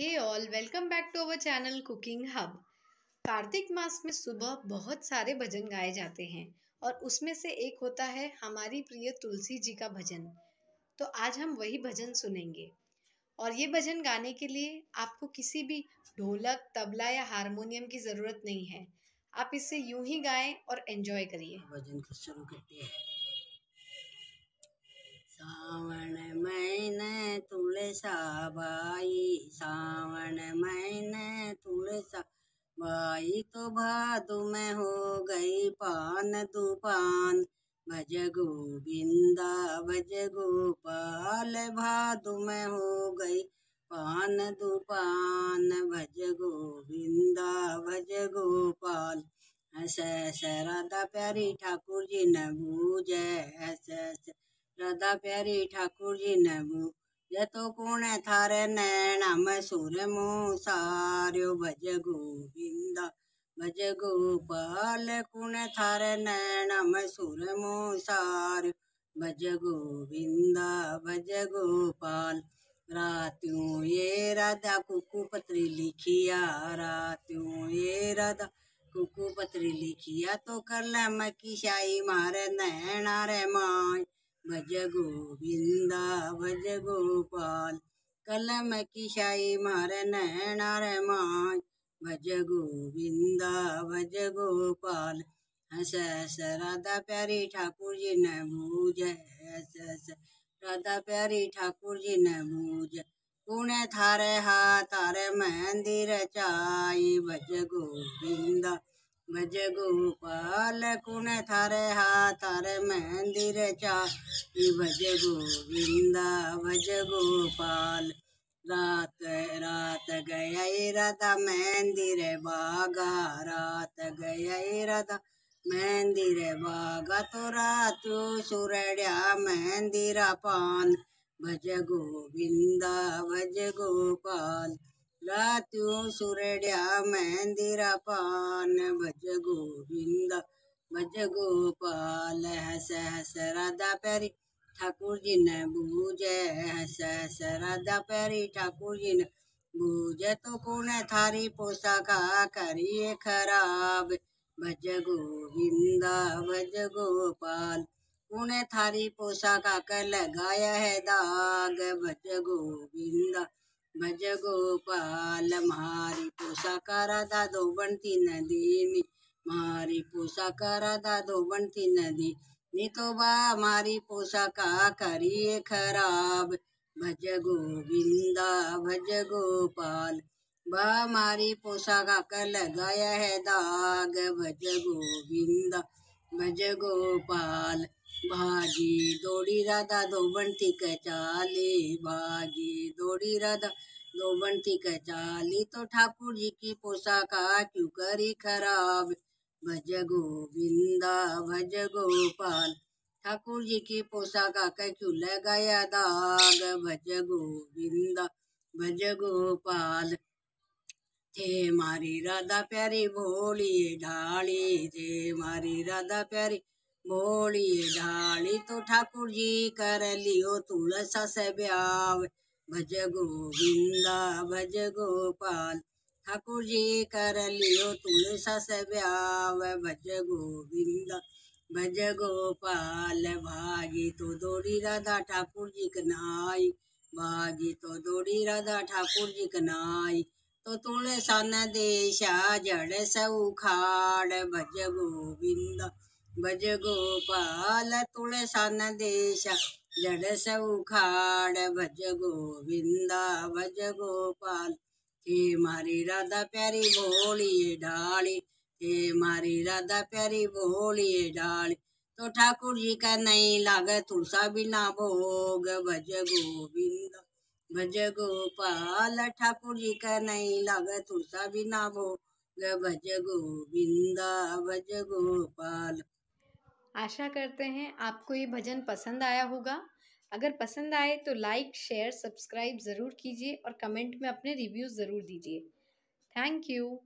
hey all welcome back to our channel cooking hub Kartik मास में सुबह बहुत सारे भजन गाए जाते हैं और उसमें से एक होता है हमारी प्रिय तुलसी जी का भजन तो आज हम वही भजन सुनेंगे और ये भजन गाने के लिए आपको किसी भी ढोलक तबला या हारमोनियम की ज़रूरत नहीं है आप इसे यूं ही गाएं और एंजॉय करिए भजन को तो शुरू करते हैं सावन महीने तुलसा सावन मैंने तुलसा भाई तो भादु में हो गई पान दुपान भज गोविंदा भज गोपाल भादु में हो गई पान दुपान भज गोविंदा भज गोपाल हस राधा प्यारी ठाकुर जी नबू जय हस राधा प्यारी ठाकुर जी नबू यतो तो कूण थारे नैण मैं सूर मुँह भज गोविंद भज गोपाल कूण थारे नैण मैं सूर मुँह भज गोविंद भज गोपाल रात्यू ये राधा कुकू पत्री लिखिया रात्यू ये राधा कुकू पत्री लिखिया तो कर ले मकी शाही मारे नैणारे माई भज गोविंदा भज गोपाल कलम की शाही मार नैनार माय भज गोविंदा भज गोपाल हस हस राधा प्यारी ठाकुर जी न भूज हस हस राधा प्यारी ठाकुर जी न भूज पुण्य थारे हा तारे मंदिर रचाई भज गोविंदा भज गोपाल कुण थारे हा थारे मंदिर चा भज गोविंदा भज गोपाल रात रात गया राधा मंदिर बागा रात गया राधा मंदिर बागा तो रात सुरड्या मंदिर पान भज गोविंदा भज गोपाल ರಾತ್ಯು ಸುರಡ್ಯ ಮೆಹಂದಿರ पान भज गोविंद भज गोपाल हस हस राधा पैरी ठाकुर जी ने बूझे हस हस राधा पैरी ठाकुर जी ने बूझे तो कौन थारी पोसा का करिए खराब भज गोविंद भज गोपाल उन्हें थारी पोसा का कर लगाया है दाग भज गोविंदा भज गोपाल मारी पूसा करा दादो बनती नदी मारी पूसा करा दादो बनती नदी तो बा मारी पोसा का करिए खराब भज गोविंदा भज गोपाल बा मारी पोसा का कर लगाया है दाग भज गोविंदा भज गोपाल भागी दौड़ी राधा दो बंटी के चाले दौड़ी राधा दो बंटी के चाली तो ठाकुर जी की पोशाका क्यों करी खराब भज गोविंदा भज गोपाल ठाकुर जी की पोशाका का क्यों लगाया दाग भज गोविंदा भज गोपाल थे मारी राधा प्यारी भोली डाली थे मारी राधा प्यारी बोली डाली तो ठाकुर जी कर लियो तुलसा से ब्याव भज गोविंदा भज गोपाल ठाकुर जी कर लियो तुलसा से ब्याव भज गोविंदा भज गोपाल भागी तो दौड़ी राधा ठाकुर जी कनाई भागी तो दौड़ी राधा ठाकुर जी कनाई तो तुलसा न देशा जड़ सऊ खाड़ भज गोविंदा भज गोपाल देश जड़ सऊखाड़ भज गोविंदा भज गोपाल हे मारी राधा प्यारी बोलिए डाली हे मारी राधा प्यारी भोलिए डाली तो ठाकुर जी का नहीं लाग तुलसा बिना भोग भज गोविंद भज गोपाल ठाकुर जी का नहीं लाग तुलसा बिना भोग भज गोविंदा भज गोपाल आशा करते हैं आपको ये भजन पसंद आया होगा अगर पसंद आए तो लाइक शेयर सब्सक्राइब ज़रूर कीजिए और कमेंट में अपने रिव्यूज़ ज़रूर दीजिए थैंक यू